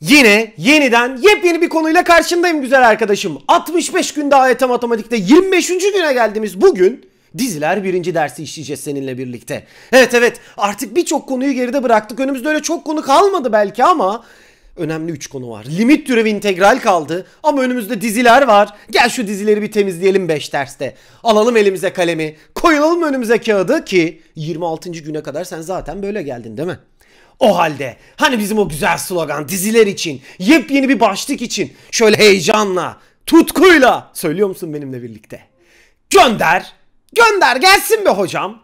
Yine yeniden yepyeni bir konuyla karşındayım güzel arkadaşım. 65 günde AYT Matematik'te 25. güne geldiğimiz bugün diziler birinci dersi işleyeceğiz seninle birlikte. Evet evet artık birçok konuyu geride bıraktık. Önümüzde öyle çok konu kalmadı belki ama önemli 3 konu var. Limit türevi integral kaldı ama önümüzde diziler var. Gel şu dizileri bir temizleyelim 5 derste. Alalım elimize kalemi, koyalım önümüze kağıdı ki 26. güne kadar sen zaten böyle geldin değil mi? O halde hani bizim o güzel slogan diziler için, yepyeni bir başlık için şöyle heyecanla, tutkuyla söylüyor musun benimle birlikte? Gönder, gönder gelsin be hocam.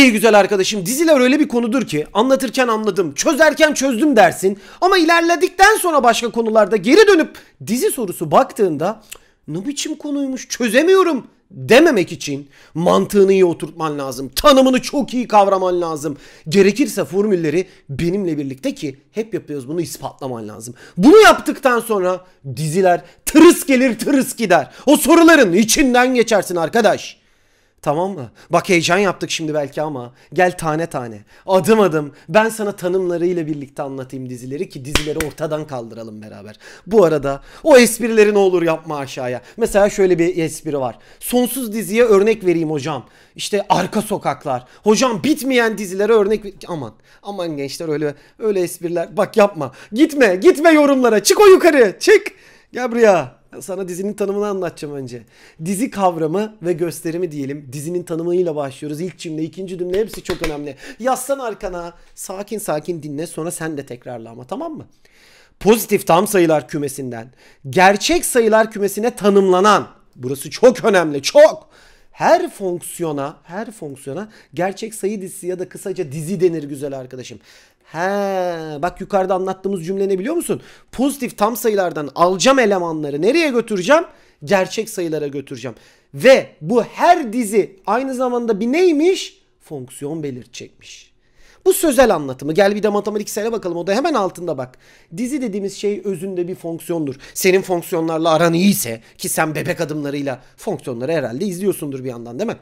Ey güzel arkadaşım diziler öyle bir konudur ki anlatırken anladım, çözerken çözdüm dersin ama ilerledikten sonra başka konularda geri dönüp dizi sorusu baktığında ne biçim konuymuş çözemiyorum dememek için mantığını iyi oturtman lazım. Tanımını çok iyi kavraman lazım. Gerekirse formülleri benimle birlikte ki hep yapıyoruz bunu ispatlaman lazım. Bunu yaptıktan sonra diziler tırıs gelir tırıs gider. O soruların içinden geçersin arkadaş. Tamam mı? Bak heyecan yaptık şimdi belki ama gel tane tane, adım adım ben sana tanımlarıyla birlikte anlatayım dizileri ki dizileri ortadan kaldıralım beraber. Bu arada o esprileri ne olur yapma aşağıya. Mesela şöyle bir espri var. Sonsuz diziye örnek vereyim hocam. İşte Arka Sokaklar. Hocam bitmeyen dizilere örnek aman aman gençler öyle öyle espriler. Bak yapma. Gitme, gitme yorumlara. Çık o yukarı. Çık. Gel buraya. Sana dizinin tanımını anlatacağım önce. Dizi kavramı ve gösterimi diyelim. Dizinin tanımıyla başlıyoruz. İlk cümle, ikinci cümle hepsi çok önemli. Yaslan arkana. Sakin sakin dinle sonra sen de tekrarla ama tamam mı? Pozitif tam sayılar kümesinden gerçek sayılar kümesine tanımlanan. Burası çok önemli. Çok her fonksiyona, her fonksiyona gerçek sayı dizisi ya da kısaca dizi denir güzel arkadaşım. He, bak yukarıda anlattığımız cümle ne biliyor musun? Pozitif tam sayılardan alacağım elemanları nereye götüreceğim? Gerçek sayılara götüreceğim. Ve bu her dizi aynı zamanda bir neymiş? Fonksiyon belirtecekmiş. Bu sözel anlatımı. Gel bir de matematiksele bakalım. O da hemen altında bak. Dizi dediğimiz şey özünde bir fonksiyondur. Senin fonksiyonlarla aran iyiyse ki sen bebek adımlarıyla fonksiyonları herhalde izliyorsundur bir yandan değil mi?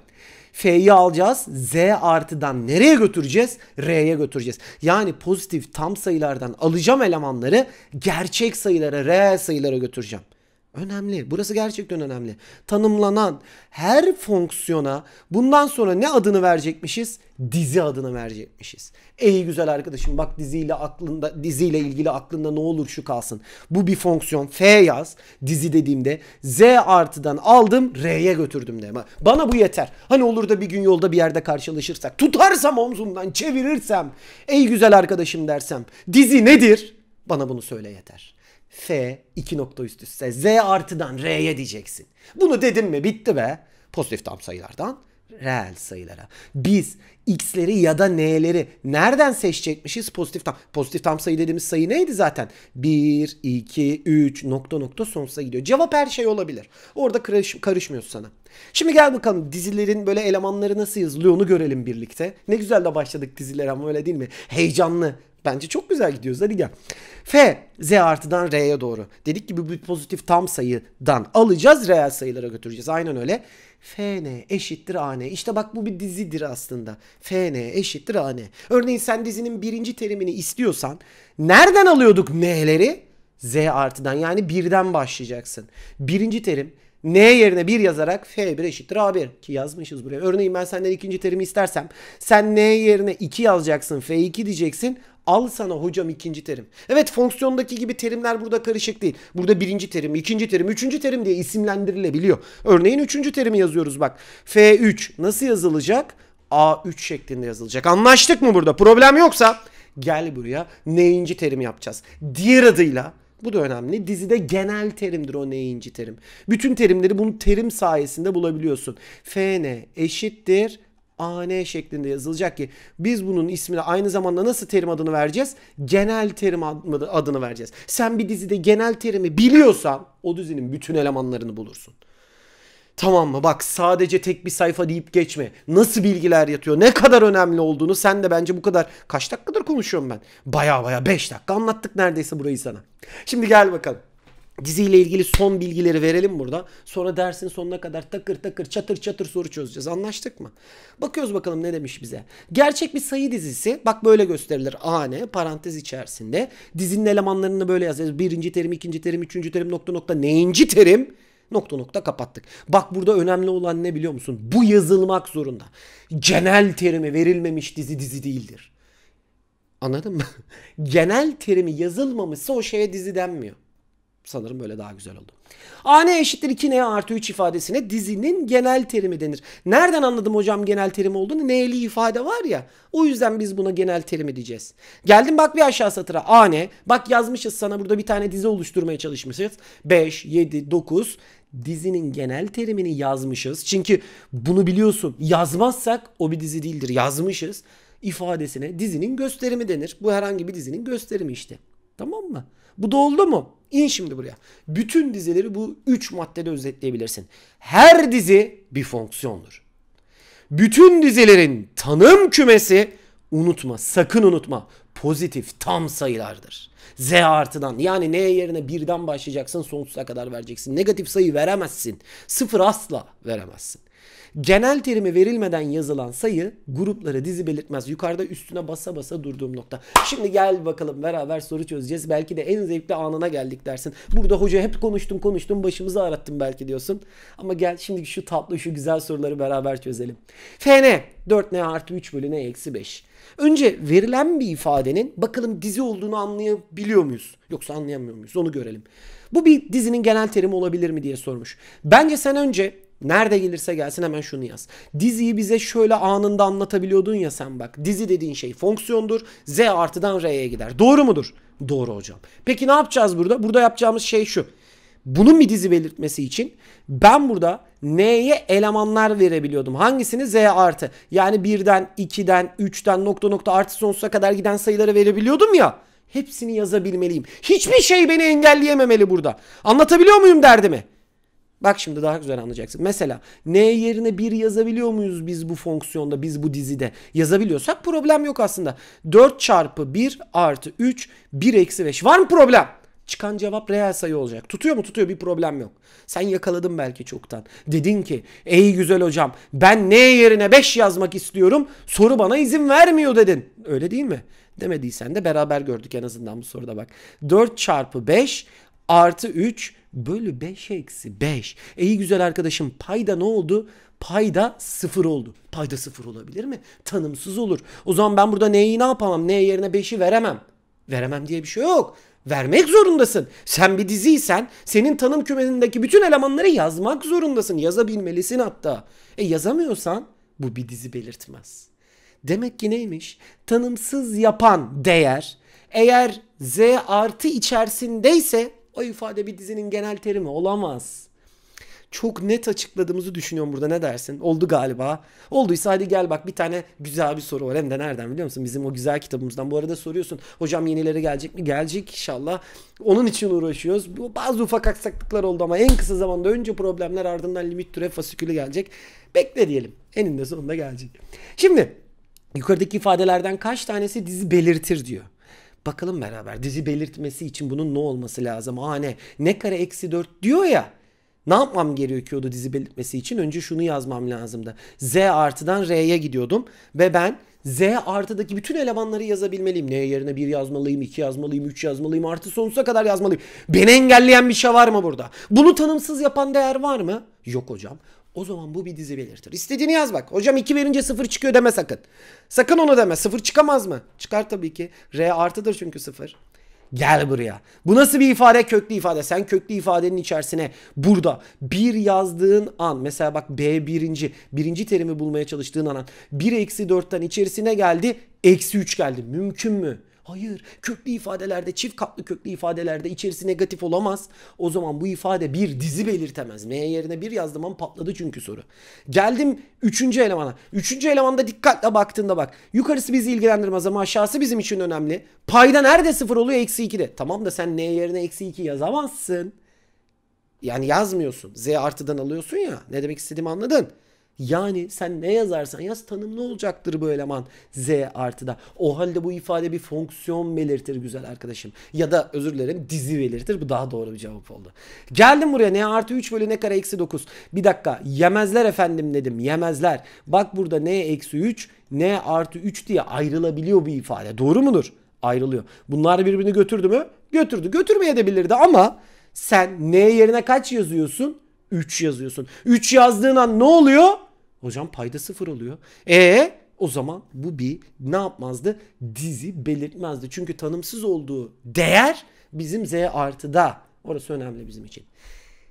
F'yi alacağız. Z artıdan nereye götüreceğiz? R'ye götüreceğiz. Yani pozitif tam sayılardan alacağım elemanları gerçek sayılara, reel sayılara götüreceğim. Önemli. Burası gerçekten önemli. Tanımlanan her fonksiyona bundan sonra ne adını verecekmişiz? Dizi adını verecekmişiz. Ey güzel arkadaşım bak diziyle aklında diziyle ilgili aklında ne olur şu kalsın. Bu bir fonksiyon. F yaz. Dizi dediğimde Z artıdan aldım R'ye götürdüm de. Bana bu yeter. Hani olur da bir gün yolda bir yerde karşılaşırsak tutarsam omzumdan çevirirsem ey güzel arkadaşım dersem dizi nedir? Bana bunu söyle yeter. F iki nokta üst üste Z artıdan R'ye diyeceksin. Bunu dedim mi bitti be. Pozitif tam sayılardan reel sayılara. Biz x'leri ya da n'leri nereden seçecekmişiz? Pozitif tam. Pozitif tam sayı dediğimiz sayı neydi zaten? 1, 2, 3 nokta nokta son gidiyor. Cevap her şey olabilir. Orada karış, karışmıyoruz sana. Şimdi gel bakalım dizilerin böyle elemanları nasıl yazılıyor onu görelim birlikte. Ne güzel de başladık diziler ama öyle değil mi? Heyecanlı. Bence çok güzel gidiyoruz. Hadi gel. F, Z artıdan R'ye doğru. Dedik gibi bir pozitif tam sayıdan alacağız, reel sayılara götüreceğiz. Aynen öyle. Fn eşittir an. İşte bak bu bir dizidir aslında. Fn eşittir an. Örneğin sen dizinin birinci terimini istiyorsan nereden alıyorduk n'leri? Z artıdan yani birden başlayacaksın. Birinci terim N yerine 1 yazarak F1 eşittir A1 ki yazmışız buraya. Örneğin ben senden ikinci terimi istersem sen N yerine 2 yazacaksın F2 diyeceksin. Al sana hocam ikinci terim. Evet fonksiyondaki gibi terimler burada karışık değil. Burada birinci terim, ikinci terim, üçüncü terim diye isimlendirilebiliyor. Örneğin üçüncü terimi yazıyoruz bak. F3 nasıl yazılacak? A3 şeklinde yazılacak. Anlaştık mı burada? Problem yoksa gel buraya Neinci terim yapacağız. Diğer adıyla bu da önemli. Dizide genel terimdir o neyinci terim. Bütün terimleri bunu terim sayesinde bulabiliyorsun. Fn eşittir AN şeklinde yazılacak ki biz bunun ismini aynı zamanda nasıl terim adını vereceğiz? Genel terim adını vereceğiz. Sen bir dizide genel terimi biliyorsan o dizinin bütün elemanlarını bulursun. Tamam mı? Bak sadece tek bir sayfa deyip geçme. Nasıl bilgiler yatıyor? Ne kadar önemli olduğunu sen de bence bu kadar kaç dakikadır konuşuyorum ben. Baya baya 5 dakika anlattık neredeyse burayı sana. Şimdi gel bakalım. Diziyle ilgili son bilgileri verelim burada. Sonra dersin sonuna kadar takır takır çatır çatır soru çözeceğiz. Anlaştık mı? Bakıyoruz bakalım ne demiş bize. Gerçek bir sayı dizisi. Bak böyle gösterilir. Ane parantez içerisinde. Dizinin elemanlarını böyle yazarız. Birinci terim, ikinci terim, üçüncü terim, nokta nokta, neyinci terim? Nokta nokta kapattık. Bak burada önemli olan ne biliyor musun? Bu yazılmak zorunda. Genel terimi verilmemiş dizi dizi değildir. Anladın mı? Genel terimi yazılmamışsa o şeye dizi denmiyor. Sanırım böyle daha güzel oldu. A ne eşittir 2N artı 3 ifadesine dizinin genel terimi denir. Nereden anladım hocam genel terim olduğunu? N'li ifade var ya. O yüzden biz buna genel terimi diyeceğiz. Geldim bak bir aşağı satıra. A ne? Bak yazmışız sana burada bir tane dizi oluşturmaya çalışmışız. 5, 7, 9 dizinin genel terimini yazmışız. Çünkü bunu biliyorsun. Yazmazsak o bir dizi değildir. Yazmışız ifadesine dizinin gösterimi denir. Bu herhangi bir dizinin gösterimi işte. Tamam mı? Bu da oldu mu? İn şimdi buraya. Bütün dizileri bu 3 maddede özetleyebilirsin. Her dizi bir fonksiyondur. Bütün dizilerin tanım kümesi unutma, sakın unutma pozitif tam sayılardır. Z artıdan yani N yerine birden başlayacaksın sonsuza kadar vereceksin. Negatif sayı veremezsin. Sıfır asla veremezsin. Genel terimi verilmeden yazılan sayı grupları dizi belirtmez. Yukarıda üstüne basa basa durduğum nokta. Şimdi gel bakalım beraber soru çözeceğiz. Belki de en zevkli anına geldik dersin. Burada hoca hep konuştum konuştum başımızı arattım belki diyorsun. Ama gel şimdi şu tatlı şu güzel soruları beraber çözelim. Fn 4n artı 3 bölü n eksi 5. Önce verilen bir ifadenin bakalım dizi olduğunu anlayabiliyor muyuz? Yoksa anlayamıyor muyuz? Onu görelim. Bu bir dizinin genel terimi olabilir mi diye sormuş. Bence sen önce Nerede gelirse gelsin hemen şunu yaz. Diziyi bize şöyle anında anlatabiliyordun ya sen bak. Dizi dediğin şey fonksiyondur. Z artıdan R'ye gider. Doğru mudur? Doğru hocam. Peki ne yapacağız burada? Burada yapacağımız şey şu. Bunun bir dizi belirtmesi için ben burada N'ye elemanlar verebiliyordum. Hangisini? Z artı. Yani 1'den, 2'den, 3'ten nokta nokta artı sonsuza kadar giden sayıları verebiliyordum ya. Hepsini yazabilmeliyim. Hiçbir şey beni engelleyememeli burada. Anlatabiliyor muyum derdimi? Bak şimdi daha güzel anlayacaksın. Mesela n yerine 1 yazabiliyor muyuz biz bu fonksiyonda, biz bu dizide? Yazabiliyorsak problem yok aslında. 4 çarpı 1 artı 3, 1 eksi 5. Var mı problem? Çıkan cevap reel sayı olacak. Tutuyor mu? Tutuyor. Bir problem yok. Sen yakaladın belki çoktan. Dedin ki ey güzel hocam ben n yerine 5 yazmak istiyorum. Soru bana izin vermiyor dedin. Öyle değil mi? Demediysen de beraber gördük en azından bu soruda bak. 4 çarpı 5 artı 3 bölü 5 eksi 5. E, iyi güzel arkadaşım payda ne oldu? Payda sıfır oldu. Payda sıfır olabilir mi? Tanımsız olur. O zaman ben burada neyi ne yapamam? Ne yerine 5'i veremem. Veremem diye bir şey yok. Vermek zorundasın. Sen bir diziysen senin tanım kümenindeki bütün elemanları yazmak zorundasın. Yazabilmelisin hatta. E yazamıyorsan bu bir dizi belirtmez. Demek ki neymiş? Tanımsız yapan değer eğer z artı içerisindeyse o ifade bir dizinin genel terimi olamaz. Çok net açıkladığımızı düşünüyorum burada ne dersin? Oldu galiba. Olduysa hadi gel bak bir tane güzel bir soru var. Hem de nereden biliyor musun? Bizim o güzel kitabımızdan. Bu arada soruyorsun. Hocam yenileri gelecek mi? Gelecek inşallah. Onun için uğraşıyoruz. Bazı ufak aksaklıklar oldu ama en kısa zamanda önce problemler ardından limit türev fasikülü gelecek. Bekle diyelim. Eninde sonunda gelecek. Şimdi Yukarıdaki ifadelerden kaç tanesi dizi belirtir diyor. Bakalım beraber dizi belirtmesi için bunun ne olması lazım? Aa ne? Ne kare eksi 4 diyor ya. Ne yapmam gerekiyordu dizi belirtmesi için? Önce şunu yazmam lazımdı. Z artıdan R'ye gidiyordum ve ben Z artıdaki bütün elemanları yazabilmeliyim. ne yerine bir yazmalıyım, iki yazmalıyım, üç yazmalıyım, artı sonsuza kadar yazmalıyım. Beni engelleyen bir şey var mı burada? Bunu tanımsız yapan değer var mı? Yok hocam. O zaman bu bir dizi belirtir. İstediğini yaz bak. Hocam 2 verince 0 çıkıyor deme sakın. Sakın onu deme. 0 çıkamaz mı? Çıkar tabii ki. R artıdır çünkü 0. Gel buraya. Bu nasıl bir ifade? Köklü ifade. Sen köklü ifadenin içerisine burada bir yazdığın an mesela bak B birinci birinci terimi bulmaya çalıştığın an 1 eksi 4'ten içerisine geldi eksi 3 geldi. Mümkün mü? Hayır. Köklü ifadelerde, çift katlı köklü ifadelerde içerisi negatif olamaz. O zaman bu ifade bir dizi belirtemez. M yerine bir yazdım ama patladı çünkü soru. Geldim üçüncü elemana. Üçüncü elemanda dikkatle baktığında bak. Yukarısı bizi ilgilendirmez ama aşağısı bizim için önemli. Payda nerede sıfır oluyor? Eksi iki de. Tamam da sen N yerine eksi iki yazamazsın. Yani yazmıyorsun. Z artıdan alıyorsun ya. Ne demek istediğimi anladın. Yani sen ne yazarsan yaz tanımlı olacaktır bu eleman z artıda. O halde bu ifade bir fonksiyon belirtir güzel arkadaşım. Ya da özür dilerim dizi belirtir. Bu daha doğru bir cevap oldu. Geldim buraya n artı 3 bölü ne kare eksi 9. Bir dakika yemezler efendim dedim yemezler. Bak burada n eksi 3 ne artı 3 diye ayrılabiliyor bir ifade. Doğru mudur? Ayrılıyor. Bunlar birbirini götürdü mü? Götürdü. Götürmeye de bilirdi ama sen n yerine kaç yazıyorsun? 3 yazıyorsun. 3 yazdığın an ne oluyor? Hocam payda sıfır oluyor. E o zaman bu bir ne yapmazdı? Dizi belirtmezdi. Çünkü tanımsız olduğu değer bizim Z artıda. Orası önemli bizim için.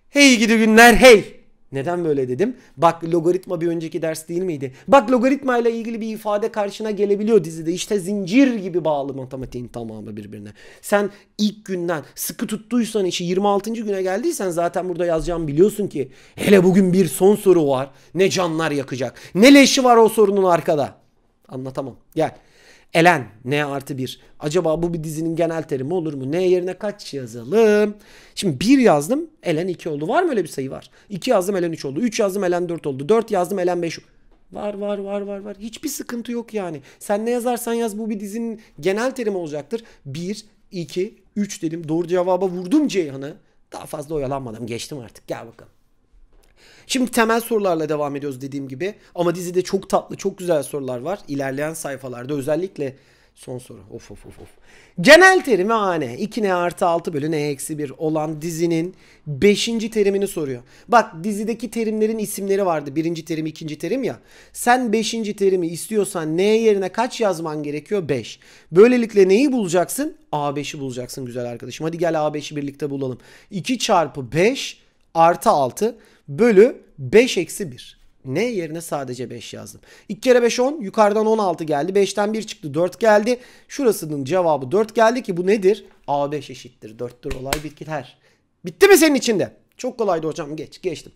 Hey gidi günler hey. Neden böyle dedim? Bak logaritma bir önceki ders değil miydi? Bak logaritma ile ilgili bir ifade karşına gelebiliyor dizide. İşte zincir gibi bağlı matematiğin tamamı birbirine. Sen ilk günden sıkı tuttuysan işi 26. güne geldiysen zaten burada yazacağım biliyorsun ki hele bugün bir son soru var. Ne canlar yakacak. Ne leşi var o sorunun arkada. Anlatamam. Gel elen n artı 1. Acaba bu bir dizinin genel terimi olur mu? N yerine kaç yazalım? Şimdi 1 yazdım elen 2 oldu. Var mı öyle bir sayı var? 2 yazdım elen 3 oldu. 3 yazdım elen 4 oldu. 4 yazdım elen 5 Var var var var var. Hiçbir sıkıntı yok yani. Sen ne yazarsan yaz bu bir dizinin genel terimi olacaktır. 1, 2, 3 dedim. Doğru cevaba vurdum Ceyhan'ı. Daha fazla oyalanmadım. Geçtim artık. Gel bakalım. Şimdi temel sorularla devam ediyoruz dediğim gibi. Ama dizide çok tatlı, çok güzel sorular var. İlerleyen sayfalarda özellikle son soru. Of of of of. Genel terimi hane. 2n artı 6 bölü n eksi 1 olan dizinin 5. terimini soruyor. Bak dizideki terimlerin isimleri vardı. Birinci terim, ikinci terim ya. Sen 5. terimi istiyorsan n yerine kaç yazman gerekiyor? 5. Böylelikle neyi bulacaksın? A5'i bulacaksın güzel arkadaşım. Hadi gel A5'i birlikte bulalım. 2 çarpı 5 artı 6 bölü 5 eksi 1. Ne yerine sadece 5 yazdım. 2 kere 5 10. Yukarıdan 16 geldi. 5'ten 1 çıktı. 4 geldi. Şurasının cevabı 4 geldi ki bu nedir? A5 eşittir. 4'tür olay bitkiler. Bitti mi senin içinde? Çok kolaydı hocam. Geç. Geçtim.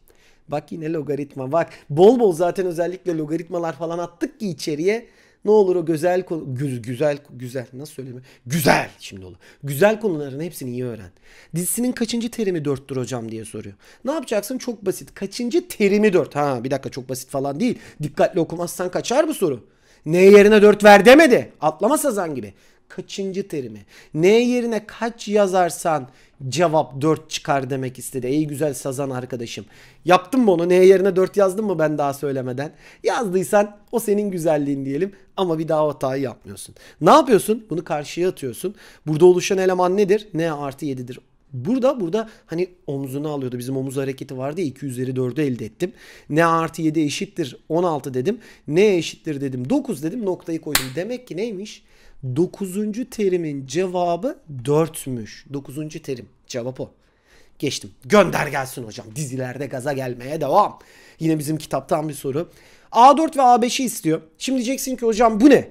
Bak yine logaritma. Bak bol bol zaten özellikle logaritmalar falan attık ki içeriye. Ne olur o güzel konu güz, güzel güzel nasıl söyleyeyim? Güzel şimdi olur. Güzel konuların hepsini iyi öğren. Dizisinin kaçıncı terimi dörttür hocam diye soruyor. Ne yapacaksın? Çok basit. Kaçıncı terimi dört? Ha bir dakika çok basit falan değil. Dikkatli okumazsan kaçar bu soru. N yerine dört ver demedi. Atlama sazan gibi. Kaçıncı terimi? N yerine kaç yazarsan cevap 4 çıkar demek istedi. İyi güzel sazan arkadaşım. Yaptın mı onu? Neye yerine 4 yazdın mı ben daha söylemeden? Yazdıysan o senin güzelliğin diyelim ama bir daha hatayı yapmıyorsun. Ne yapıyorsun? Bunu karşıya atıyorsun. Burada oluşan eleman nedir? Ne artı 7'dir. Burada burada hani omzunu alıyordu. Bizim omuz hareketi vardı ya 2 üzeri 4'ü elde ettim. Ne artı 7 eşittir 16 dedim. Ne eşittir dedim 9 dedim noktayı koydum. Demek ki neymiş? 9. terimin cevabı 4'müş. 9. terim. Cevap o. Geçtim. Gönder gelsin hocam. Dizilerde gaza gelmeye devam. Yine bizim kitaptan bir soru. A4 ve A5'i istiyor. Şimdi diyeceksin ki hocam bu ne?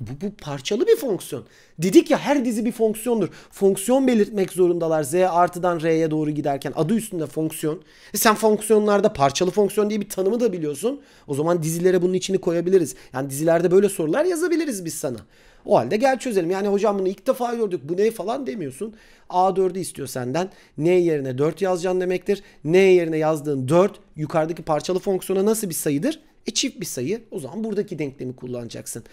Bu, bu parçalı bir fonksiyon. Dedik ya her dizi bir fonksiyondur. Fonksiyon belirtmek zorundalar. Z artıdan R'ye doğru giderken adı üstünde fonksiyon. E sen fonksiyonlarda parçalı fonksiyon diye bir tanımı da biliyorsun. O zaman dizilere bunun içini koyabiliriz. Yani dizilerde böyle sorular yazabiliriz biz sana. O halde gel çözelim. Yani hocam bunu ilk defa gördük bu ne falan demiyorsun. A4'ü istiyor senden. N yerine 4 yazacaksın demektir. N yerine yazdığın 4 yukarıdaki parçalı fonksiyona nasıl bir sayıdır? E çift bir sayı. O zaman buradaki denklemi kullanacaksın.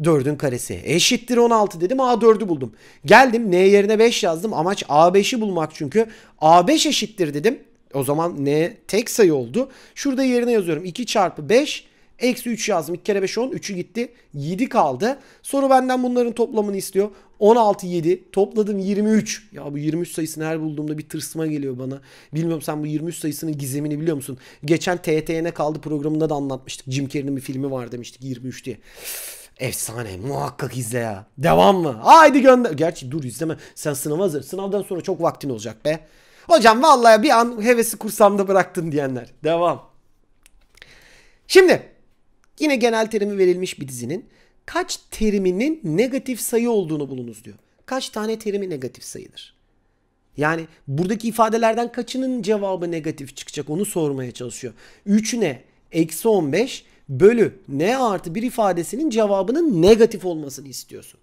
4'ün karesi eşittir 16 dedim A4'ü buldum. Geldim N yerine 5 yazdım. Amaç A5'i bulmak çünkü. A5 eşittir dedim. O zaman N tek sayı oldu. Şurada yerine yazıyorum. 2 çarpı 5 Eksi 3 yazdım. 2 kere 5 10. 3'ü gitti. 7 kaldı. Soru benden bunların toplamını istiyor. 16 7 topladım 23. Ya bu 23 sayısını her bulduğumda bir tırsma geliyor bana. Bilmiyorum sen bu 23 sayısının gizemini biliyor musun? Geçen TTN kaldı programında da anlatmıştık. Jim Carrey'nin bir filmi var demiştik 23 diye. Efsane muhakkak izle ya. Devam mı? Haydi gönder. Gerçi dur izleme. Sen sınava hazır. Sınavdan sonra çok vaktin olacak be. Hocam vallahi bir an hevesi kursamda bıraktın diyenler. Devam. Şimdi Yine genel terimi verilmiş bir dizinin kaç teriminin negatif sayı olduğunu bulunuz diyor. Kaç tane terimi negatif sayıdır? Yani buradaki ifadelerden kaçının cevabı negatif çıkacak onu sormaya çalışıyor. 3 ne? Eksi 15 bölü n artı bir ifadesinin cevabının negatif olmasını istiyorsun.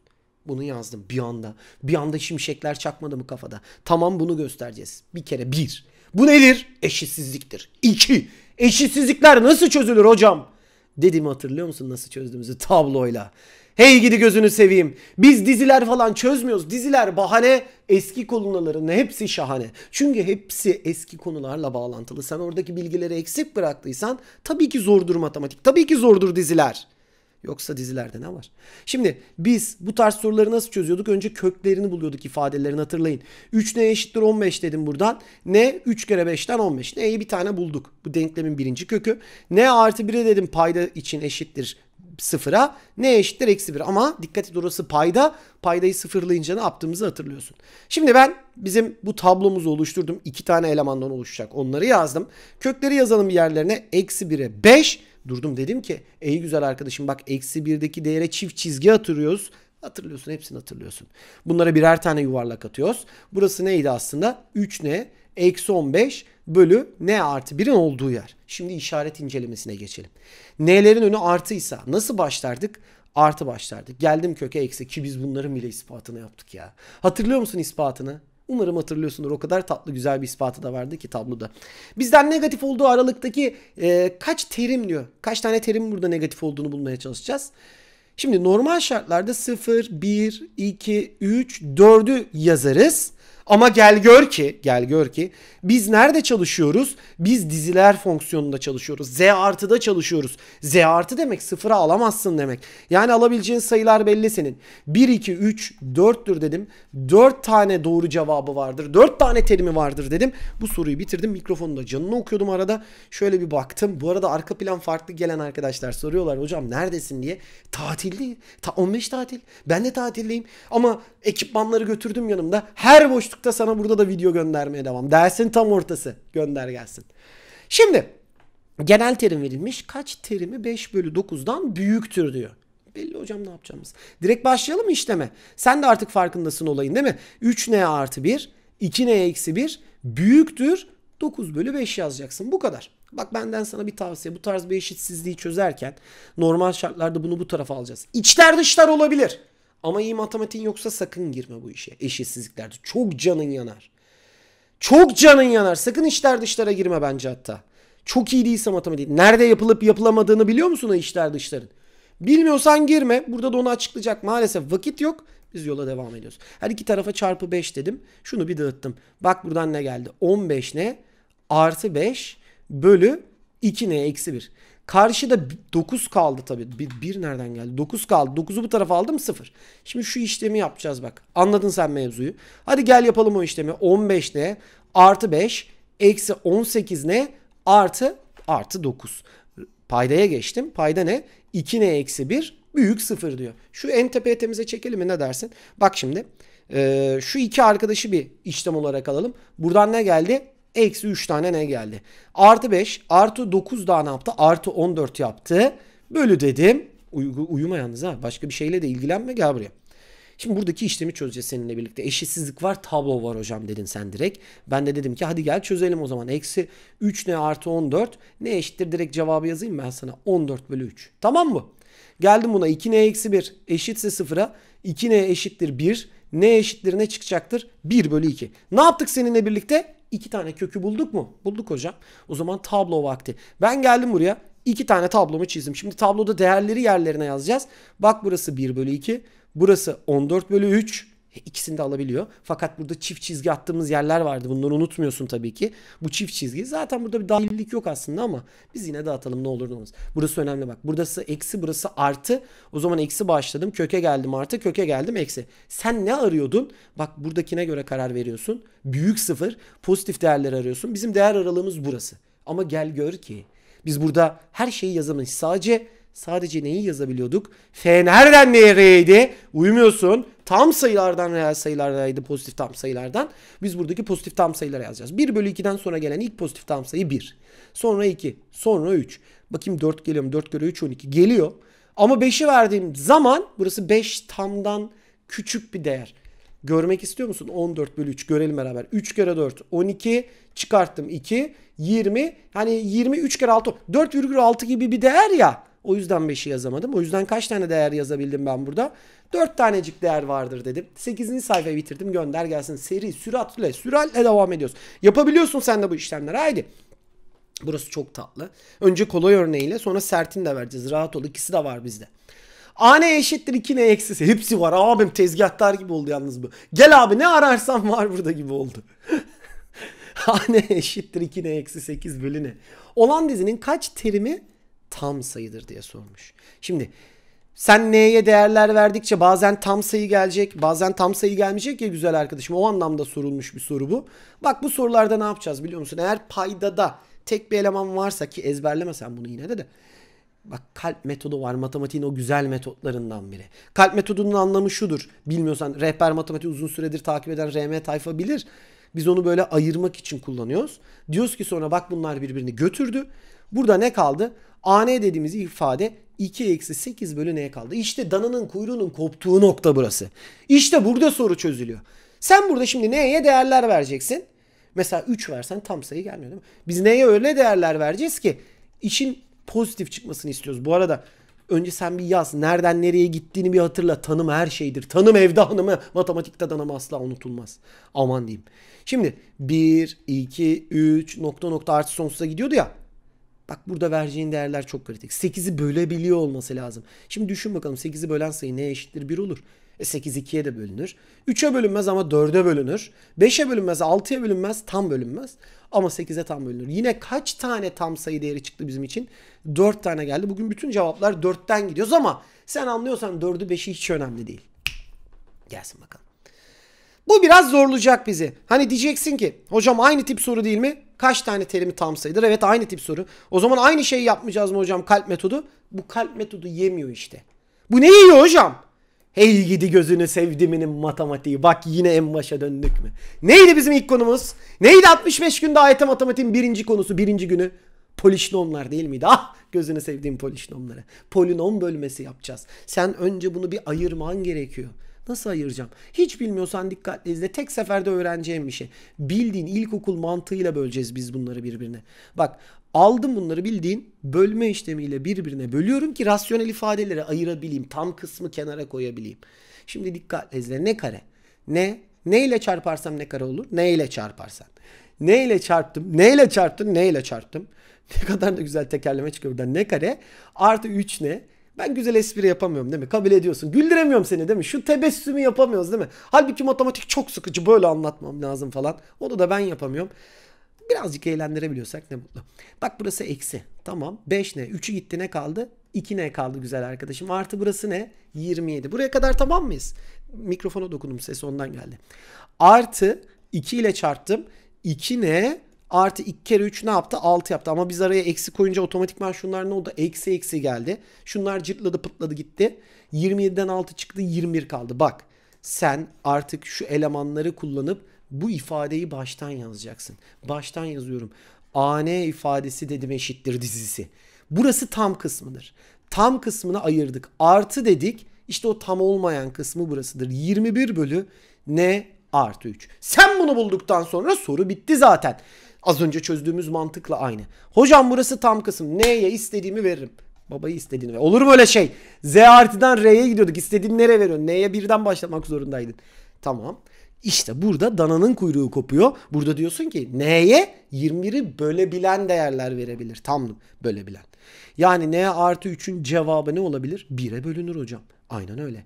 Bunu yazdım bir anda. Bir anda şimşekler çakmadı mı kafada? Tamam bunu göstereceğiz. Bir kere bir. Bu nedir? Eşitsizliktir. İki. Eşitsizlikler nasıl çözülür hocam? Dediğimi hatırlıyor musun nasıl çözdüğümüzü tabloyla. Hey gidi gözünü seveyim. Biz diziler falan çözmüyoruz. Diziler bahane. Eski konuların hepsi şahane. Çünkü hepsi eski konularla bağlantılı. Sen oradaki bilgileri eksik bıraktıysan tabii ki zordur matematik. Tabii ki zordur diziler. Yoksa dizilerde ne var? Şimdi biz bu tarz soruları nasıl çözüyorduk? Önce köklerini buluyorduk ifadelerini hatırlayın. 3 ne eşittir 15 dedim buradan. Ne 3 kere 5'ten 15. Ne'yi bir tane bulduk. Bu denklemin birinci kökü. Ne artı 1'e dedim payda için eşittir sıfıra ne eşittir eksi 1 ama dikkat et orası payda paydayı sıfırlayınca ne yaptığımızı hatırlıyorsun. Şimdi ben bizim bu tablomuzu oluşturdum iki tane elemandan oluşacak onları yazdım kökleri yazalım yerlerine eksi 1'e 5 Durdum dedim ki ey güzel arkadaşım bak eksi birdeki değere çift çizgi atırıyoruz. Hatırlıyorsun hepsini hatırlıyorsun. Bunlara birer tane yuvarlak atıyoruz. Burası neydi aslında? 3 ne? eksi 15 bölü n artı 1'in olduğu yer. Şimdi işaret incelemesine geçelim. n'lerin önü artıysa nasıl başlardık? Artı başlardık. Geldim köke eksi ki biz bunların bile ispatını yaptık ya. Hatırlıyor musun ispatını? Umarım hatırlıyorsunuz. O kadar tatlı güzel bir ispatı da vardı ki tabloda. Bizden negatif olduğu aralıktaki e, kaç terim diyor. Kaç tane terim burada negatif olduğunu bulmaya çalışacağız. Şimdi normal şartlarda 0, 1, 2, 3, 4'ü yazarız. Ama gel gör ki, gel gör ki biz nerede çalışıyoruz? Biz diziler fonksiyonunda çalışıyoruz. Z artıda çalışıyoruz. Z artı demek sıfıra alamazsın demek. Yani alabileceğin sayılar belli senin. 1, 2, 3, 4'tür dedim. 4 tane doğru cevabı vardır. 4 tane terimi vardır dedim. Bu soruyu bitirdim. Mikrofonu da canını okuyordum arada. Şöyle bir baktım. Bu arada arka plan farklı gelen arkadaşlar soruyorlar. Hocam neredesin diye. Tatilli. Ta 15 tatil. Ben de tatilliyim. Ama ekipmanları götürdüm yanımda. Her boş konuştuk sana burada da video göndermeye devam. Dersin tam ortası. Gönder gelsin. Şimdi genel terim verilmiş. Kaç terimi 5 bölü 9'dan büyüktür diyor. Belli hocam ne yapacağımız. Direkt başlayalım mı işleme? Sen de artık farkındasın olayın değil mi? 3n artı 1, 2n eksi 1 büyüktür 9 bölü 5 yazacaksın. Bu kadar. Bak benden sana bir tavsiye. Bu tarz bir eşitsizliği çözerken normal şartlarda bunu bu tarafa alacağız. İçler dışlar olabilir. Ama iyi matematiğin yoksa sakın girme bu işe. Eşitsizliklerde çok canın yanar. Çok canın yanar. Sakın işler dışlara girme bence hatta. Çok iyi değilse matematik. Nerede yapılıp yapılamadığını biliyor musun o işler dışların? Bilmiyorsan girme. Burada da onu açıklayacak. Maalesef vakit yok. Biz yola devam ediyoruz. Her iki tarafa çarpı 5 dedim. Şunu bir dağıttım. Bak buradan ne geldi? 15 ne? Artı 5 bölü 2 ne? Eksi 1. Karşıda 9 kaldı tabii. bir 1 nereden geldi? 9 kaldı. 9'u bu tarafa aldım 0. Şimdi şu işlemi yapacağız bak. Anladın sen mevzuyu. Hadi gel yapalım o işlemi. 15 ne? Artı 5. Eksi 18 ne? Artı artı 9. Paydaya geçtim. Payda ne? 2 ne eksi 1? Büyük 0 diyor. Şu en tepeye temize çekelim mi ne dersin? Bak şimdi. Ee, şu iki arkadaşı bir işlem olarak alalım. Buradan ne geldi? Eksi 3 tane ne geldi? Artı 5 artı 9 daha ne yaptı? Artı 14 yaptı. Bölü dedim. Uy uyuma yalnız ha. Başka bir şeyle de ilgilenme gel buraya. Şimdi buradaki işlemi çözeceğiz seninle birlikte. Eşitsizlik var tablo var hocam dedin sen direkt. Ben de dedim ki hadi gel çözelim o zaman. Eksi 3 ne artı 14 ne eşittir direkt cevabı yazayım ben sana. 14 bölü 3 tamam mı? Geldim buna 2 ne eksi 1 eşitse 0'a 2 ne eşittir 1 Ne eşittir ne çıkacaktır? 1 bölü 2. Ne yaptık seninle birlikte? İki tane kökü bulduk mu? Bulduk hocam. O zaman tablo vakti. Ben geldim buraya. İki tane tablomu çizdim. Şimdi tabloda değerleri yerlerine yazacağız. Bak burası 1 bölü 2. Burası 14 bölü 3. İkisini de alabiliyor. Fakat burada çift çizgi attığımız yerler vardı. Bunları unutmuyorsun tabii ki. Bu çift çizgi. Zaten burada bir dahillik yok aslında ama biz yine dağıtalım ne olur ne olmaz. Burası önemli bak. Burası eksi burası artı. O zaman eksi başladım. Köke geldim artı. Köke geldim eksi. Sen ne arıyordun? Bak buradakine göre karar veriyorsun. Büyük sıfır. Pozitif değerler arıyorsun. Bizim değer aralığımız burası. Ama gel gör ki biz burada her şeyi yazamayız. Sadece Sadece neyi yazabiliyorduk? F nereden nereyeydi? Uymuyorsun. Tam sayılardan reel sayılardaydı pozitif tam sayılardan. Biz buradaki pozitif tam sayıları yazacağız. 1 bölü 2'den sonra gelen ilk pozitif tam sayı 1. Sonra 2. Sonra 3. Bakayım 4 geliyor mu? 4 kere 3 12 geliyor. Ama 5'i verdiğim zaman burası 5 tamdan küçük bir değer. Görmek istiyor musun? 14 bölü 3 görelim beraber. 3 kere 4 12 çıkarttım 2 20 hani 23 kere 6 4,6 gibi bir değer ya. O yüzden 5'i yazamadım. O yüzden kaç tane değer yazabildim ben burada? 4 tanecik değer vardır dedim. 8. sayfayı bitirdim. Gönder gelsin. Seri süratle süratle devam ediyoruz. Yapabiliyorsun sen de bu işlemler. Haydi. Burası çok tatlı. Önce kolay örneğiyle sonra sertini de vereceğiz. Rahat ol. İkisi de var bizde. A ne eşittir 2 ne eksi. Hepsi var. Abim tezgahtar gibi oldu yalnız bu. Gel abi ne ararsan var burada gibi oldu. A ne eşittir 2 ne eksi 8 bölü ne. Olan dizinin kaç terimi tam sayıdır diye sormuş. Şimdi sen neye değerler verdikçe bazen tam sayı gelecek, bazen tam sayı gelmeyecek ya güzel arkadaşım. O anlamda sorulmuş bir soru bu. Bak bu sorularda ne yapacağız biliyor musun? Eğer paydada tek bir eleman varsa ki ezberleme sen bunu yine de de. Bak kalp metodu var matematiğin o güzel metotlarından biri. Kalp metodunun anlamı şudur. Bilmiyorsan rehber matematiği uzun süredir takip eden RM tayfa bilir. Biz onu böyle ayırmak için kullanıyoruz. Diyoruz ki sonra bak bunlar birbirini götürdü. Burada ne kaldı? AN dediğimiz ifade 2 eksi 8 bölü n kaldı. İşte dananın kuyruğunun koptuğu nokta burası. İşte burada soru çözülüyor. Sen burada şimdi n'ye değerler vereceksin. Mesela 3 versen tam sayı gelmiyor değil mi? Biz n'ye öyle değerler vereceğiz ki işin pozitif çıkmasını istiyoruz. Bu arada önce sen bir yaz. Nereden nereye gittiğini bir hatırla. Tanım her şeydir. Tanım evde hanımı. Matematikte tanımı asla unutulmaz. Aman diyeyim. Şimdi 1, 2, 3 nokta nokta artı sonsuza gidiyordu ya. Bak burada vereceğin değerler çok kritik. 8'i bölebiliyor olması lazım. Şimdi düşün bakalım 8'i bölen sayı neye eşittir? 1 olur. E 8 2'ye de bölünür. 3'e bölünmez ama 4'e bölünür. 5'e bölünmez, 6'ya bölünmez, tam bölünmez. Ama 8'e tam bölünür. Yine kaç tane tam sayı değeri çıktı bizim için? 4 tane geldi. Bugün bütün cevaplar 4'ten gidiyoruz ama sen anlıyorsan 4'ü 5'i hiç önemli değil. Gelsin bakalım. Bu biraz zorlayacak bizi. Hani diyeceksin ki hocam aynı tip soru değil mi? Kaç tane terimi tam sayıdır? Evet aynı tip soru. O zaman aynı şeyi yapmayacağız mı hocam kalp metodu? Bu kalp metodu yemiyor işte. Bu ne yiyor hocam? Hey gidi gözünü sevdiminin matematiği. Bak yine en başa döndük mü? Neydi bizim ilk konumuz? Neydi 65 günde AYT matematiğin birinci konusu, birinci günü? Polinomlar değil miydi? Ah gözünü sevdiğim polinomları. Polinom bölmesi yapacağız. Sen önce bunu bir ayırman gerekiyor. Nasıl ayıracağım? Hiç bilmiyorsan dikkatli izle. Tek seferde öğreneceğim bir şey. Bildiğin ilkokul mantığıyla böleceğiz biz bunları birbirine. Bak aldım bunları bildiğin bölme işlemiyle birbirine bölüyorum ki rasyonel ifadeleri ayırabileyim. Tam kısmı kenara koyabileyim. Şimdi dikkatli izle. Ne kare? Ne? Ne ile çarparsam ne kare olur? Ne ile çarparsam? Ne ile çarptım? Ne ile çarptım? Ne ile çarptım? Ne kadar da güzel tekerleme çıkıyor buradan. Ne kare? Artı 3 ne? Ben güzel espri yapamıyorum değil mi? Kabul ediyorsun. Güldüremiyorum seni değil mi? Şu tebessümü yapamıyoruz değil mi? Halbuki matematik çok sıkıcı. Böyle anlatmam lazım falan. Onu da ben yapamıyorum. Birazcık eğlendirebiliyorsak ne mutlu. Bak burası eksi. Tamam. 5 ne? 3'ü gitti ne kaldı? 2 ne kaldı güzel arkadaşım? Artı burası ne? 27. Buraya kadar tamam mıyız? Mikrofona dokundum. Ses ondan geldi. Artı 2 ile çarptım. 2 ne? Artı 2 kere 3 ne yaptı? 6 yaptı. Ama biz araya eksi koyunca otomatikman şunlar ne oldu? Eksi eksi geldi. Şunlar cırtladı pıtladı gitti. 27'den 6 çıktı 21 kaldı. Bak sen artık şu elemanları kullanıp bu ifadeyi baştan yazacaksın. Baştan yazıyorum. AN ifadesi dedim eşittir dizisi. Burası tam kısmıdır. Tam kısmını ayırdık. Artı dedik. İşte o tam olmayan kısmı burasıdır. 21 bölü ne artı 3. Sen bunu bulduktan sonra soru bitti zaten. Az önce çözdüğümüz mantıkla aynı. Hocam burası tam kısım. N'ye istediğimi veririm. Babayı istediğini ver. Olur mu öyle şey? Z artıdan R'ye gidiyorduk. İstediğin nereye veriyorsun? N'ye birden başlamak zorundaydın. Tamam. İşte burada dananın kuyruğu kopuyor. Burada diyorsun ki N'ye 21'i bölebilen değerler verebilir. Tam bölebilen. Yani N artı 3'ün cevabı ne olabilir? 1'e bölünür hocam. Aynen öyle.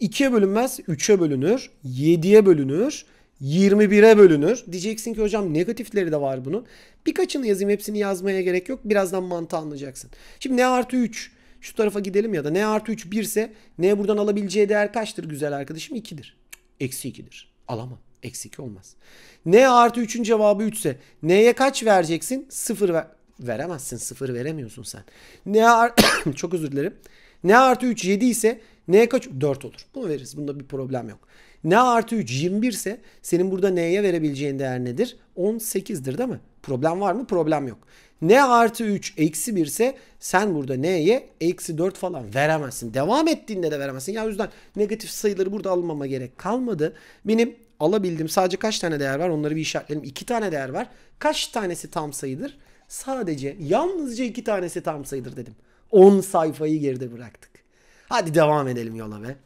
2'ye bölünmez, 3'e bölünür, 7'ye bölünür, 21'e bölünür. Diyeceksin ki hocam negatifleri de var bunun. Birkaçını yazayım hepsini yazmaya gerek yok. Birazdan mantığı anlayacaksın. Şimdi ne artı 3 şu tarafa gidelim ya da ne artı 3 1 ise n buradan alabileceği değer kaçtır güzel arkadaşım? 2'dir. Eksi 2'dir. Alamam. Eksi 2 olmaz. Ne artı 3'ün cevabı 3 ise n'ye kaç vereceksin? 0 ver veremezsin. 0 veremiyorsun sen. Ne artı çok özür dilerim. Ne artı 3 7 ise n kaç? 4 olur. Bunu veririz. Bunda bir problem yok. Ne artı 3 21 ise senin burada n'ye verebileceğin değer nedir? 18'dir değil mi? Problem var mı? Problem yok. Ne artı 3 eksi 1 ise sen burada n'ye eksi 4 falan veremezsin. Devam ettiğinde de veremezsin. Ya yani o yüzden negatif sayıları burada almama gerek kalmadı. Benim alabildiğim sadece kaç tane değer var onları bir işaretleyelim. 2 tane değer var. Kaç tanesi tam sayıdır? Sadece yalnızca 2 tanesi tam sayıdır dedim. 10 sayfayı geride bıraktık. Hadi devam edelim yola be.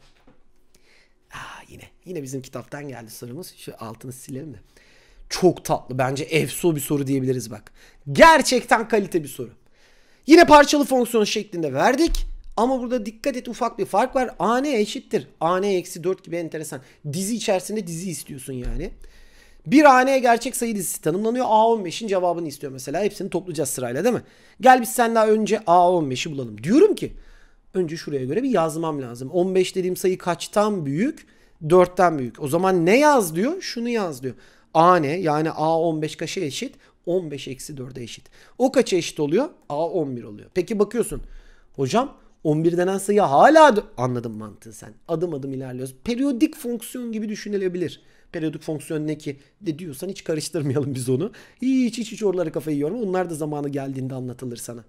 Aa, yine yine bizim kitaptan geldi sorumuz. Şu altını silelim de. Çok tatlı. Bence efsu bir soru diyebiliriz bak. Gerçekten kalite bir soru. Yine parçalı fonksiyon şeklinde verdik. Ama burada dikkat et ufak bir fark var. AN eşittir. AN eksi 4 gibi enteresan. Dizi içerisinde dizi istiyorsun yani. Bir AN gerçek sayı dizisi tanımlanıyor. A15'in cevabını istiyor mesela. Hepsini toplayacağız sırayla değil mi? Gel biz sen daha önce A15'i bulalım. Diyorum ki önce şuraya göre bir yazmam lazım. 15 dediğim sayı kaçtan büyük? 4'ten büyük. O zaman ne yaz diyor? Şunu yaz diyor. A ne? Yani A 15 kaça eşit? 15 eksi 4'e eşit. O kaça eşit oluyor? A 11 oluyor. Peki bakıyorsun. Hocam 11 denen sayı hala anladım mantığı sen. Adım adım ilerliyoruz. Periyodik fonksiyon gibi düşünülebilir. Periyodik fonksiyon ne ki de diyorsan hiç karıştırmayalım biz onu. Hiç hiç hiç oraları kafayı yorma. Onlar da zamanı geldiğinde anlatılır sana.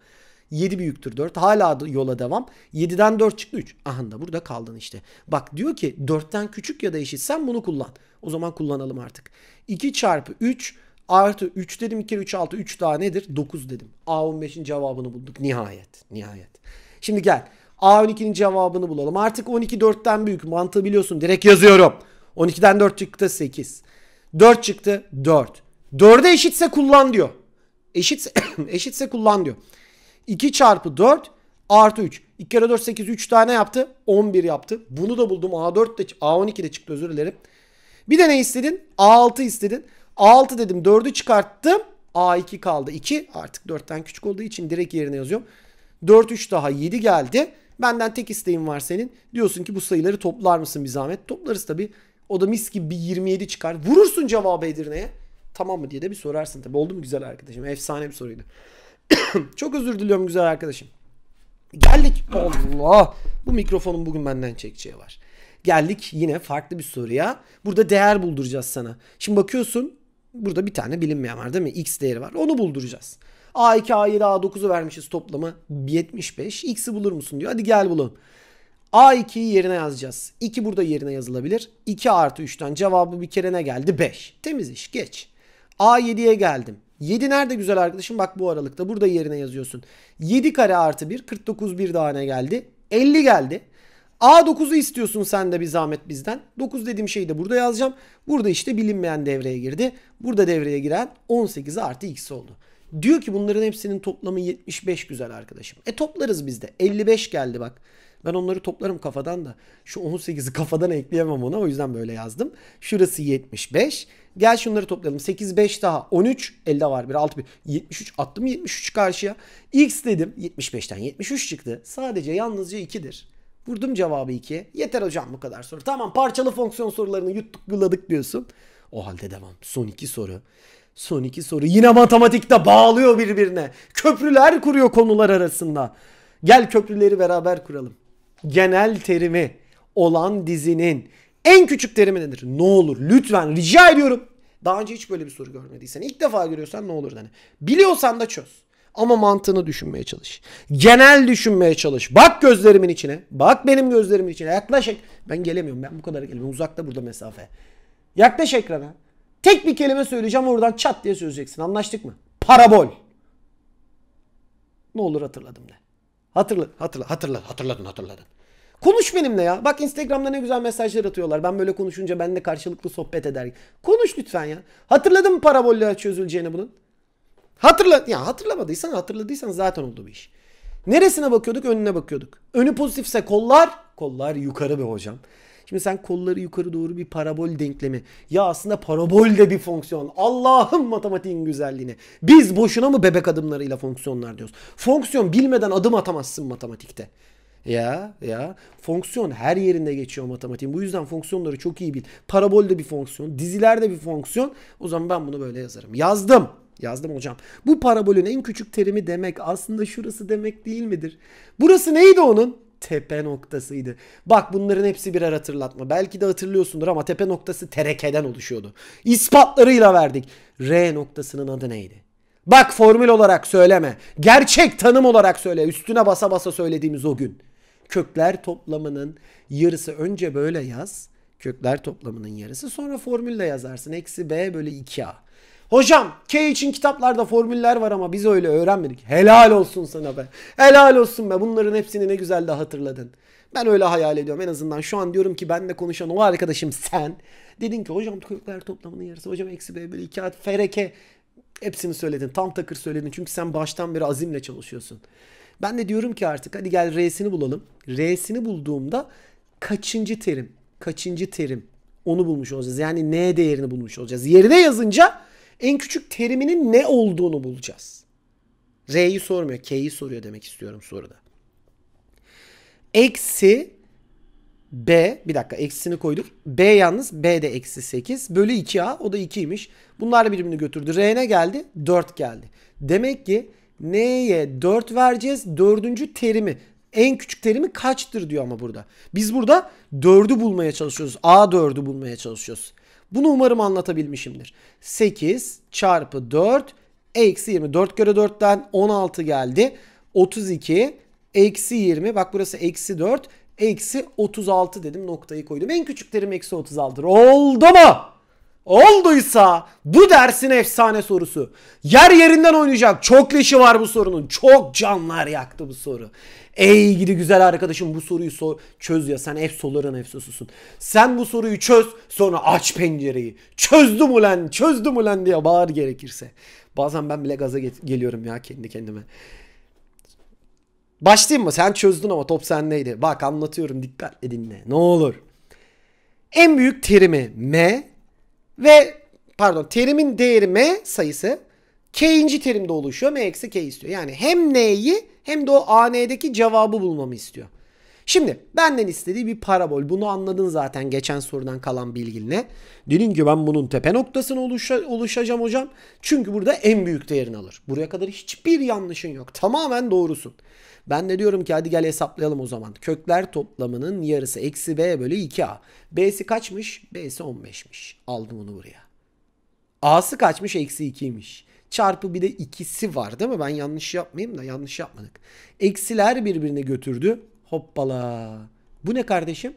7 büyüktür 4. Hala yola devam. 7'den 4 çıktı 3. Aha da burada kaldın işte. Bak diyor ki 4'ten küçük ya da eşitsen bunu kullan. O zaman kullanalım artık. 2 çarpı 3 artı 3 dedim 2 kere 3 6 3 daha nedir? 9 dedim. A15'in cevabını bulduk nihayet. Nihayet. Şimdi gel A12'nin cevabını bulalım. Artık 12 4'ten büyük. Mantığı biliyorsun. Direkt yazıyorum. 12'den 4 çıktı 8. 4 çıktı 4. 4'e eşitse kullan diyor. Eşitse, eşitse kullan diyor. 2 çarpı 4 artı 3. 2 kere 4 8 3 tane yaptı. 11 yaptı. Bunu da buldum. A4 de A12 de çıktı özür dilerim. Bir de ne istedin? A6 istedin. A6 dedim 4'ü çıkarttım. A2 kaldı. 2 artık 4'ten küçük olduğu için direkt yerine yazıyorum. 4 3 daha 7 geldi. Benden tek isteğim var senin. Diyorsun ki bu sayıları toplar mısın bir zahmet? Toplarız tabii. O da mis gibi bir 27 çıkar. Vurursun cevabı Edirne'ye. Tamam mı diye de bir sorarsın tabii. Oldu mu güzel arkadaşım? Efsane bir soruydu. Çok özür diliyorum güzel arkadaşım. Geldik. Allah. Bu mikrofonun bugün benden çekeceği var. Geldik yine farklı bir soruya. Burada değer bulduracağız sana. Şimdi bakıyorsun burada bir tane bilinmeyen var değil mi? X değeri var. Onu bulduracağız. A2, A7, A9'u vermişiz toplamı 75. X'i bulur musun diyor. Hadi gel bulalım. A2'yi yerine yazacağız. 2 burada yerine yazılabilir. 2 artı 3'ten cevabı bir kere ne geldi? 5. Temiz iş geç. A7'ye geldim. 7 nerede güzel arkadaşım? Bak bu aralıkta. Burada yerine yazıyorsun. 7 kare artı 1. 49 bir daha ne geldi? 50 geldi. A9'u istiyorsun sen de bir zahmet bizden. 9 dediğim şeyi de burada yazacağım. Burada işte bilinmeyen devreye girdi. Burada devreye giren 18 artı x oldu. Diyor ki bunların hepsinin toplamı 75 güzel arkadaşım. E toplarız biz de. 55 geldi bak. Ben onları toplarım kafadan da. Şu 18'i kafadan ekleyemem ona. O yüzden böyle yazdım. Şurası 75. Gel şunları toplayalım. 8 5 daha 13 elde var. Bir 6 1 73 attım 73 karşıya. X dedim 75'ten 73 çıktı. Sadece yalnızca 2'dir. Vurdum cevabı 2. Yeter hocam bu kadar soru. Tamam parçalı fonksiyon sorularını yuttuk gıladık diyorsun. O halde devam. Son iki soru. Son iki soru. Yine matematikte bağlıyor birbirine. Köprüler kuruyor konular arasında. Gel köprüleri beraber kuralım. Genel terimi olan dizinin en küçük terimi nedir? Ne olur lütfen rica ediyorum. Daha önce hiç böyle bir soru görmediysen ilk defa görüyorsan ne olur dene. Biliyorsan da çöz. Ama mantığını düşünmeye çalış. Genel düşünmeye çalış. Bak gözlerimin içine. Bak benim gözlerimin içine. Yaklaş. Ben gelemiyorum. Ben bu kadar gelemiyorum. Uzakta burada mesafe. Yaklaş ekrana. Tek bir kelime söyleyeceğim oradan çat diye söyleyeceksin. Anlaştık mı? Parabol. Ne olur hatırladım de. Hatırla, hatırla, hatırla, hatırladın, hatırladın. Konuş benimle ya. Bak Instagram'da ne güzel mesajlar atıyorlar. Ben böyle konuşunca ben de karşılıklı sohbet eder. Konuş lütfen ya. Hatırladın mı parabolla çözüleceğini bunun? Hatırla ya hatırlamadıysan hatırladıysan zaten oldu bir iş. Neresine bakıyorduk? Önüne bakıyorduk. Önü pozitifse kollar, kollar yukarı be hocam. Şimdi sen kolları yukarı doğru bir parabol denklemi. Ya aslında parabol de bir fonksiyon. Allah'ın matematiğin güzelliğini. Biz boşuna mı bebek adımlarıyla fonksiyonlar diyoruz? Fonksiyon bilmeden adım atamazsın matematikte. Ya ya fonksiyon her yerinde geçiyor matematiğin. Bu yüzden fonksiyonları çok iyi bil. Parabol de bir fonksiyon, diziler de bir fonksiyon. O zaman ben bunu böyle yazarım. Yazdım. Yazdım hocam. Bu parabolün en küçük terimi demek aslında şurası demek değil midir? Burası neydi onun? tepe noktasıydı. Bak bunların hepsi birer hatırlatma. Belki de hatırlıyorsundur ama tepe noktası terekeden oluşuyordu. İspatlarıyla verdik. R noktasının adı neydi? Bak formül olarak söyleme. Gerçek tanım olarak söyle. Üstüne basa basa söylediğimiz o gün. Kökler toplamının yarısı önce böyle yaz. Kökler toplamının yarısı sonra formülle yazarsın. Eksi b bölü 2a. Hocam K için kitaplarda formüller var ama biz öyle öğrenmedik. Helal olsun sana be. Helal olsun be. Bunların hepsini ne güzel de hatırladın. Ben öyle hayal ediyorum. En azından şu an diyorum ki benle konuşan o arkadaşım sen. Dedin ki hocam kökler toplamının yarısı. Hocam eksi b bölü 2 at. Fereke. Hepsini söyledin. Tam takır söyledin. Çünkü sen baştan beri azimle çalışıyorsun. Ben de diyorum ki artık hadi gel R'sini bulalım. R'sini bulduğumda kaçıncı terim? Kaçıncı terim? Onu bulmuş olacağız. Yani N değerini bulmuş olacağız. Yerine yazınca en küçük teriminin ne olduğunu bulacağız. R'yi sormuyor. K'yi soruyor demek istiyorum soruda. Eksi B bir dakika eksisini koyduk. B yalnız B de eksi 8 bölü 2A o da 2'ymiş. Bunlar birbirini götürdü. R'ne geldi 4 geldi. Demek ki Neye 4 vereceğiz. Dördüncü terimi. En küçük terimi kaçtır diyor ama burada. Biz burada 4'ü bulmaya çalışıyoruz. A4'ü bulmaya çalışıyoruz. Bunu umarım anlatabilmişimdir. 8 çarpı 4 eksi 20. 4 kere 4'ten 16 geldi. 32 eksi 20. Bak burası eksi 4. Eksi 36 dedim noktayı koydum. En küçük terim eksi 36. Oldu mu? olduysa bu dersin efsane sorusu. Yer yerinden oynayacak. Çok leşi var bu sorunun. Çok canlar yaktı bu soru. Ey gidi güzel arkadaşım bu soruyu so çöz ya sen efsoların efsosusun. Sen bu soruyu çöz sonra aç pencereyi. Çözdüm ulan çözdüm ulan diye bağır gerekirse. Bazen ben bile gaza geliyorum ya kendi kendime. Başlayayım mı? Sen çözdün ama top sendeydi. Bak anlatıyorum dikkatle dinle. Ne olur. En büyük terimi M, ve pardon terimin değeri m sayısı k'inci terimde oluşuyor. m eksi k istiyor. Yani hem n'yi hem de o AN'deki cevabı bulmamı istiyor. Şimdi benden istediği bir parabol. Bunu anladın zaten geçen sorudan kalan bilginle. Dedin ki ben bunun tepe noktasını oluşa, oluşacağım hocam. Çünkü burada en büyük değerini alır. Buraya kadar hiçbir yanlışın yok. Tamamen doğrusun. Ben de diyorum ki hadi gel hesaplayalım o zaman. Kökler toplamının yarısı eksi b bölü 2a. B'si kaçmış? B'si 15'miş. Aldım onu buraya. A'sı kaçmış? Eksi 2'ymiş çarpı bir de ikisi var değil mi? Ben yanlış yapmayayım da yanlış yapmadık. Eksiler birbirine götürdü. Hoppala. Bu ne kardeşim?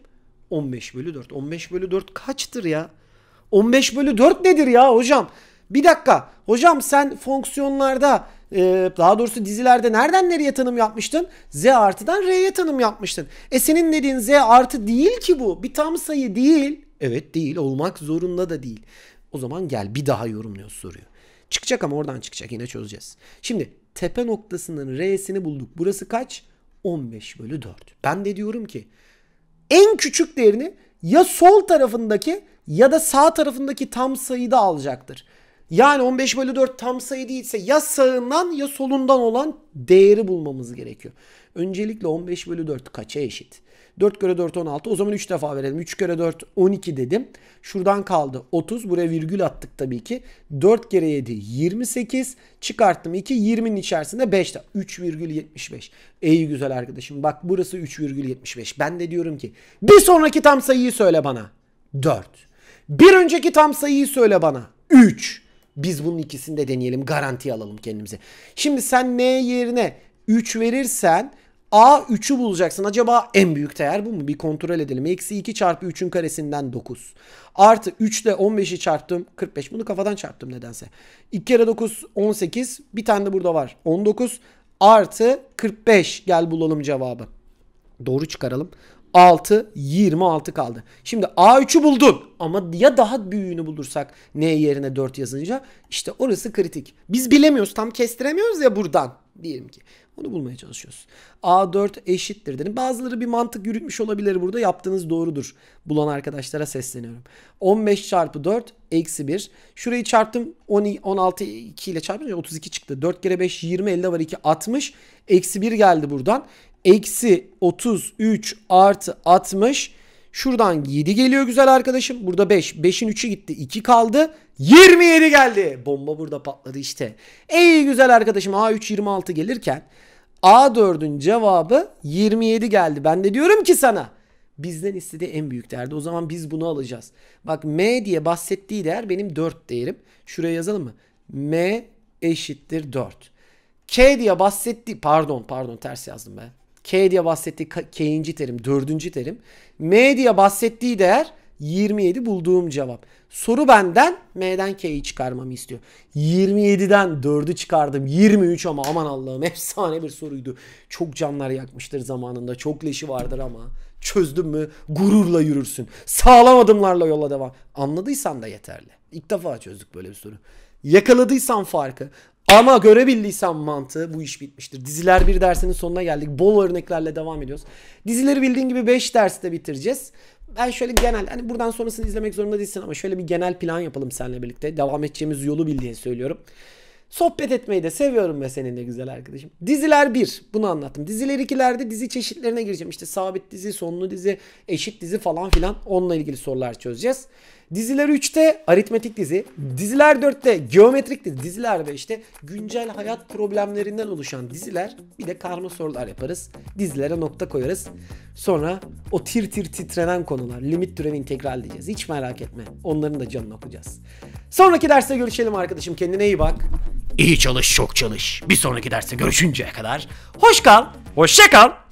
15 bölü 4. 15 bölü 4 kaçtır ya? 15 bölü 4 nedir ya hocam? Bir dakika. Hocam sen fonksiyonlarda e, daha doğrusu dizilerde nereden nereye tanım yapmıştın? Z artıdan R'ye tanım yapmıştın. E senin dediğin Z artı değil ki bu. Bir tam sayı değil. Evet değil. Olmak zorunda da değil. O zaman gel bir daha yorumluyor soruyu. Çıkacak ama oradan çıkacak. Yine çözeceğiz. Şimdi tepe noktasının R'sini bulduk. Burası kaç? 15 bölü 4. Ben de diyorum ki en küçük değerini ya sol tarafındaki ya da sağ tarafındaki tam sayıda alacaktır. Yani 15 bölü 4 tam sayı değilse ya sağından ya solundan olan değeri bulmamız gerekiyor. Öncelikle 15 bölü 4 kaça eşit? 4 kere 4 16. O zaman 3 defa verelim. 3 kere 4 12 dedim. Şuradan kaldı 30. Buraya virgül attık tabii ki. 4 kere 7 28. Çıkarttım 2. 20'nin içerisinde 5 de. 3,75. Ey güzel arkadaşım bak burası 3,75. Ben de diyorum ki bir sonraki tam sayıyı söyle bana. 4. Bir önceki tam sayıyı söyle bana. 3. Biz bunun ikisini de deneyelim. Garanti alalım kendimize. Şimdi sen M yerine 3 verirsen A 3'ü bulacaksın. Acaba en büyük değer bu mu? Bir kontrol edelim. Eksi 2 çarpı 3'ün karesinden 9. Artı 3 ile 15'i çarptım. 45. Bunu kafadan çarptım nedense. 2 kere 9 18. Bir tane de burada var. 19 artı 45. Gel bulalım cevabı. Doğru çıkaralım. 6, 26 kaldı. Şimdi A3'ü buldun ama ya daha büyüğünü bulursak N yerine 4 yazınca işte orası kritik. Biz bilemiyoruz tam kestiremiyoruz ya buradan diyelim ki. Onu bulmaya çalışıyoruz. A4 eşittir dedim. Bazıları bir mantık yürütmüş olabilir burada. Yaptığınız doğrudur. Bulan arkadaşlara sesleniyorum. 15 çarpı 4 eksi 1. Şurayı çarptım. 10, 16 2 ile çarpınca 32 çıktı. 4 kere 5 20 50 var 2 60. Eksi 1 geldi buradan eksi 33 artı 60. Şuradan 7 geliyor güzel arkadaşım. Burada 5. 5'in 3'ü gitti. 2 kaldı. 27 geldi. Bomba burada patladı işte. Ey güzel arkadaşım A3 26 gelirken A4'ün cevabı 27 geldi. Ben de diyorum ki sana bizden istediği en büyük değerdi. O zaman biz bunu alacağız. Bak M diye bahsettiği değer benim 4 değerim. Şuraya yazalım mı? M eşittir 4. K diye bahsetti pardon pardon ters yazdım ben. K diye bahsettiği K'inci terim, dördüncü terim. M diye bahsettiği değer 27 bulduğum cevap. Soru benden M'den K'yi çıkarmamı istiyor. 27'den 4'ü çıkardım. 23 ama aman Allah'ım efsane bir soruydu. Çok canlar yakmıştır zamanında. Çok leşi vardır ama. Çözdün mü gururla yürürsün. Sağlam adımlarla yola devam. Anladıysan da yeterli. İlk defa çözdük böyle bir soru. Yakaladıysan farkı ama görebildiysen mantığı bu iş bitmiştir. Diziler bir dersinin sonuna geldik. Bol örneklerle devam ediyoruz. Dizileri bildiğin gibi 5 derste bitireceğiz. Ben şöyle genel hani buradan sonrasını izlemek zorunda değilsin ama şöyle bir genel plan yapalım seninle birlikte. Devam edeceğimiz yolu bil söylüyorum. Sohbet etmeyi de seviyorum ve seninle güzel arkadaşım. Diziler 1. Bunu anlattım. Diziler 2'lerde dizi çeşitlerine gireceğim. İşte sabit dizi, sonlu dizi, eşit dizi falan filan onunla ilgili sorular çözeceğiz. Diziler 3'te aritmetik dizi, diziler 4'te geometrik dizi, diziler 5'te güncel hayat problemlerinden oluşan diziler bir de karma sorular yaparız. Dizilere nokta koyarız. Sonra o tir tir titrenen konular, limit türev, integral diyeceğiz. Hiç merak etme. Onların da canını okuyacağız. Sonraki derste görüşelim arkadaşım. Kendine iyi bak. İyi çalış, çok çalış. Bir sonraki derste görüşünceye kadar hoş kal, hoşça kal.